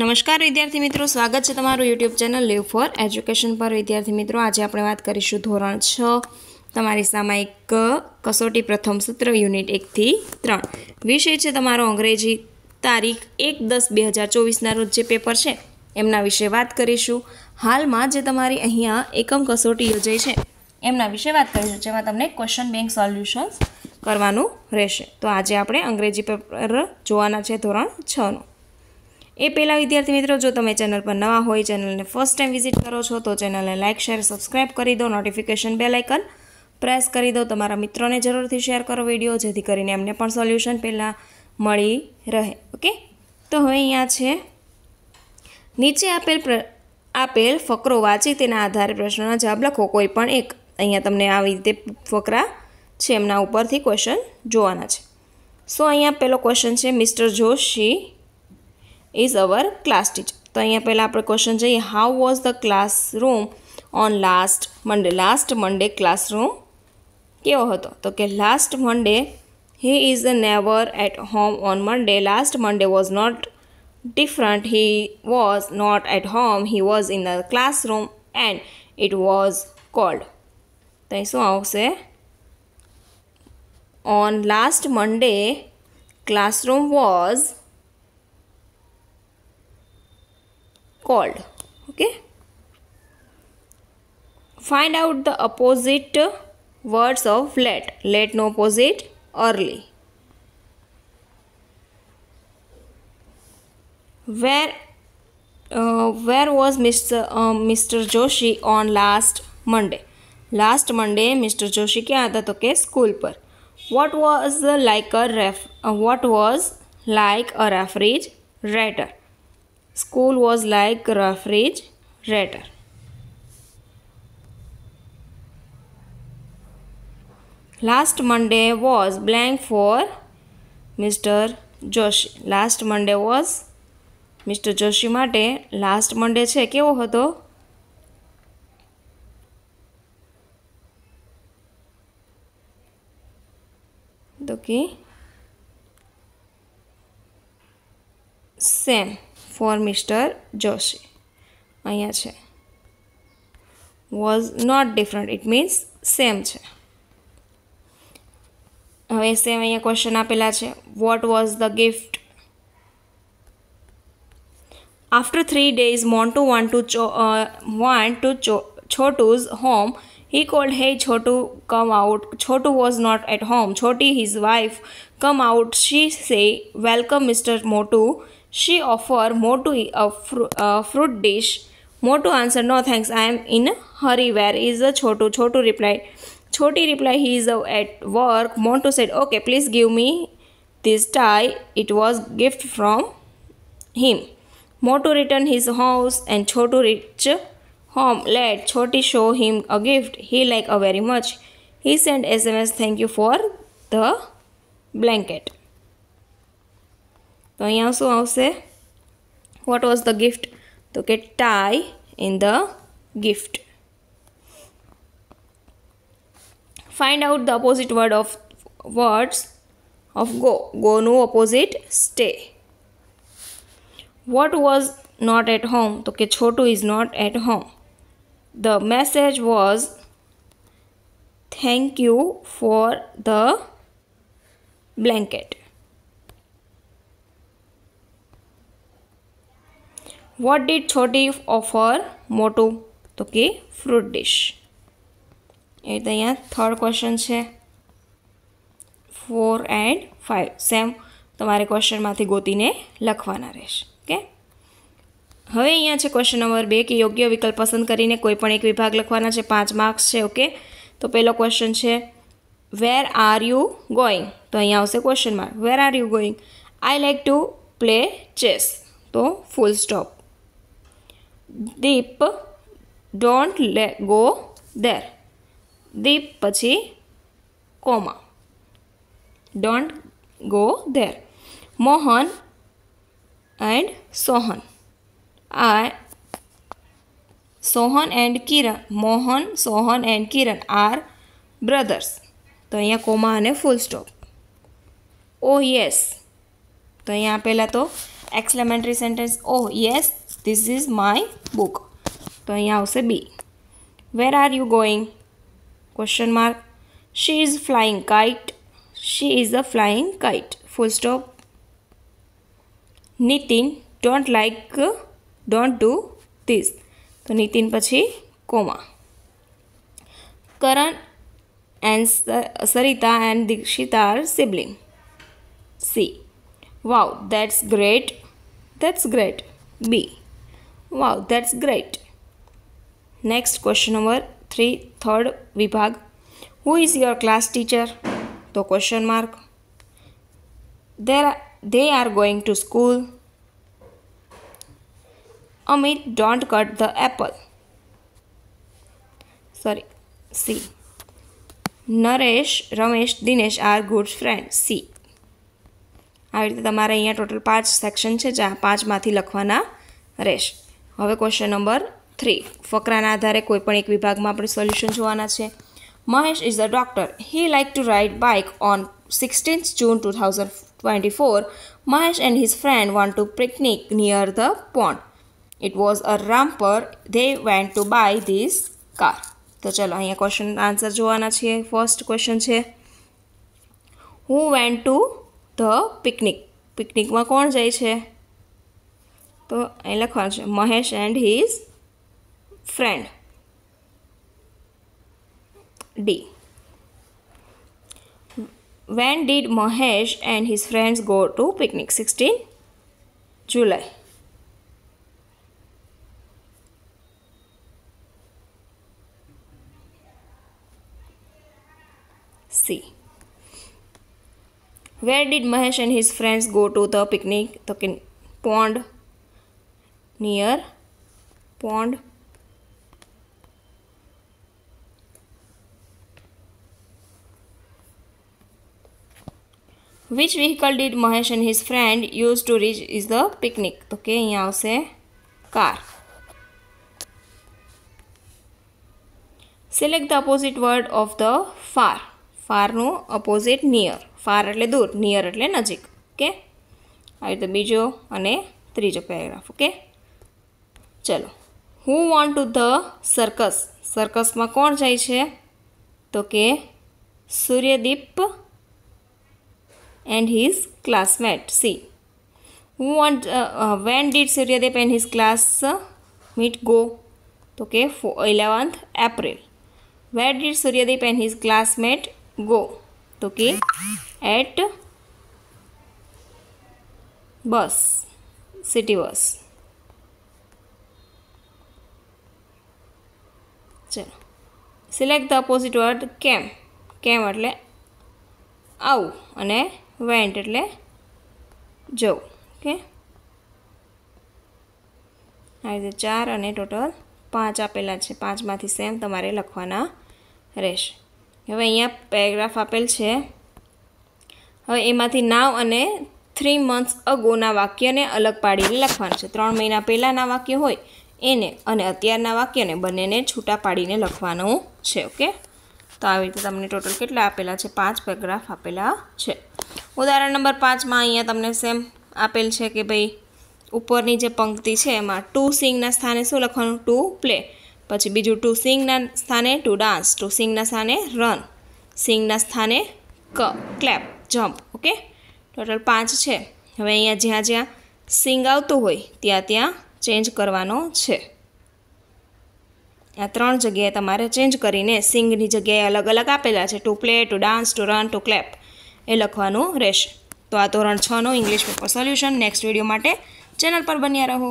નમસ્કાર વિદ્યાર્થી મિત્રો સ્વાગત છે તમારું YouTube channel live for education પર વિદ્યાર્થી મિત્રો આજે આપણે વાત કરીશું ધોરણ છ તમારી સામાયિક કસોટી પ્રથમ સત્ર યુનિટ એકથી ત્રણ વિષય છે તમારો અંગ્રેજી તારીખ એક દસ બે હજાર ચોવીસના રોજ જે પેપર છે એમના વિશે વાત કરીશું હાલમાં જે તમારી અહીંયા એકમ કસોટી યોજાઈ છે એમના વિશે વાત કરીશું જેમાં તમને ક્વેશ્ચન બેંક સોલ્યુશન્સ કરવાનું રહેશે તો આજે આપણે અંગ્રેજી પેપર જોવાના છે ધોરણ છનું એ પહેલાં વિદ્યાર્થી મિત્રો જો તમે ચેનલ પર નવા હોય ચેનલને ફર્સ્ટ ટાઈમ વિઝિટ કરો છો તો ચેનલને લાઇક શેર સબસ્ક્રાઈબ કરી દો નોટિફિકેશન બેલ પ્રેસ કરી દો તમારા મિત્રોને જરૂરથી શેર કરો વિડીયો જેથી કરીને એમને પણ સોલ્યુશન પહેલાં મળી રહે ઓકે તો હવે અહીંયા છે નીચે આપેલ આપેલ ફકરો વાંચી તેના આધારે પ્રશ્નોના જવાબ લખો કોઈ પણ એક અહીંયા તમને આવી રીતે ફકરા છે એમના ઉપરથી ક્વેશ્ચન જોવાના છે સો અહીંયા પહેલો ક્વેશ્ચન છે mister Joshi is our class teacher તો અહીંયા પહેલાં આપણે ક્વેશ્ચન જઈએ how was the classroom on last Monday last Monday classroom કેવો હતો તો કે last Monday he is never at home on Monday last Monday was not different he was not at home he was in the classroom and it was cold તો અહીં શું આવશે on last Monday classroom was called okay find out the opposite words of let let no opposite early where uh, where was mr uh, mr joshi on last monday last monday mr joshi kya aata to ke school par what was uh, like a ref uh, what was like a writer? School was like refrigerator. Last Monday was blank for Mr. Joshi last Monday was mister Joshi માટે last મંડે છે કેવો હતો તો કે same for mister Joshi અહીંયા છે was not different it means same છે હવે સેમ અહીંયા ક્વેશ્ચન આપેલા છે what was the gift after three days Montu want to ચો વોન્ટ ટુ છો Chhotu's home He called, Hey Chotu, come out. Chotu was not at home. Choti, his wife, come out. She say, Welcome, Mr. Motu. She offer Motu a, fr a fruit dish. Motu answer, No thanks, I am in a hurry. Where is the Chotu? Chotu reply, Choti reply, He is at work. Motu said, Okay, please give me this tie. It was gift from him. Motu return his house and Chotu reach home let choti show him a gift he like a very much he sent sms thank you for the blanket to yahan so aavse what was the gift to get tie in the gift find out the opposite word of words of go go no opposite stay what was not at home to ke chotu is not at home The message was thank you for the blanket. What did Choti offer Motu? તો કે fruit dish એ રીતે અહીંયા third question છે four and five same તમારે ક્વેશ્ચનમાંથી ગોતીને લખવાના રહેશે ઓકે હવે અહીંયા છે ક્વેશ્ચન નંબર બે કે યોગ્ય વિકલ્પ પસંદ કરીને કોઈ પણ એક વિભાગ લખવાના છે પાંચ માર્ક્સ છે ઓકે તો પહેલો ક્વેશ્ચન છે વેર આર યુ ગોઈંગ તો અહીંયા આવશે question mark where are you going I like to play chess તો full stop Deep don't let go there Deep પછી comma don't go there Mohan and Sohan are Sohan and Kiran Mohan Sohan and Kiran are brothers તો અહીંયા comma અને full stop ઓ yes તો અહીંયા આપેલા તો exclamatory sentence oh yes this is my book તો અહીંયા આવશે B where are you going question mark she is flying kite she is a flying kite full stop Nitin don't like don't do this તો નીતિન પછી comma Karan and Sarita and Dikshita are sibling C wow that's great that's great B wow that's great next question number three third વિભાગ who is your class teacher તો question mark there are they are going to school Amit don't cut the apple sorry C Naresh Ramesh Dinesh are good friend C આવી રીતે તમારે અહીંયા total પાંચ section છે જ્યાં પાંચમાંથી લખવાના રહેશે હવે ક્વેશ્ચન નંબર થ્રી ફકરાના આધારે કોઈપણ એક વિભાગમાં આપણે સોલ્યુશન જોવાના છે Mahesh is a doctor he like to ride bike on sixteenth June two thousand twenty four Mahesh and his friend want to picnic near the pond It was a romper. They went to buy this car. तो चलो यहाँ question answer जो आना चाहिए first question छे. Who went to the picnic? Picnic में कौन जाए छे? तो इलाक कौन छे? Mahesh and his friend. D. When did Mahesh and his friends go to picnic? Sixteen. July. Where did Mahesh and his friends go to the picnic? The pond near pond which vehicle did Mahesh and his friend use to reach is the picnic Okay, here, यहाँ car select the opposite word of the far ફારનું opposite near far એટલે દૂર near એટલે નજીક okay આવી રીતે બીજો અને ત્રીજો પેરેગ્રાફ ઓકે ચલો who want to the circus સર્કસમાં કોણ જાય છે તો કે Suryadeep and his classmate C who want when did Suryadeep and his classmate go તો કે for eleventh April where did Suryadeep and his classmate go તો કે એટ બસ સિટી બસ ચલો સિલેક્ટ ધ અપોઝિટ વર્ડ કેમ કેમ એટલે આવું અને વેન્ટ એટલે જવું ઓકે આ રીતે ચાર અને ટોટલ પાંચ આપેલા છે પાંચમાંથી સેમ તમારે લખવાના રહેશે હવે અહીંયા પેરેગ્રાફ આપેલ છે હવે એમાંથી નાવ અને થ્રી મંથ્સ અગોના વાક્યને અલગ પાડીને લખવાનું છે ત્રણ મહિના પહેલાંના વાક્ય હોય એને અને અત્યારના વાક્યને બંનેને છૂટા પાડીને લખવાનું છે ઓકે તો આવી રીતે તમને ટોટલ કેટલા આપેલા છે પાંચ પેરેગ્રાફ આપેલા છે ઉદાહરણ નંબર પાંચમાં અહીંયા તમને સેમ આપેલ છે કે ભાઈ ઉપરની જે પંક્તિ છે એમાં ટુ સિંગના સ્થાને શું લખવાનું ટુ પ્લે પછી બીજું ટુ સિંગના સ્થાને ટુ ડાન્સ ટુ સિંગના સ્થાને રન સિંગના સ્થાને ક ક્લેપ જમ્પ ઓકે ટોટલ પાંચ છે હવે અહીંયા જ્યાં જ્યાં સિંગ આવતું હોય ત્યાં ત્યાં ચેન્જ કરવાનો છે આ ત્રણ જગ્યાએ તમારે ચેન્જ કરીને સિંગની જગ્યાએ અલગ અલગ આપેલા છે to play to dance to run to clap એ લખવાનું રહેશે તો આ ધોરણ છનું English paper solution next video માટે ચેનલ પર બન્યા રહો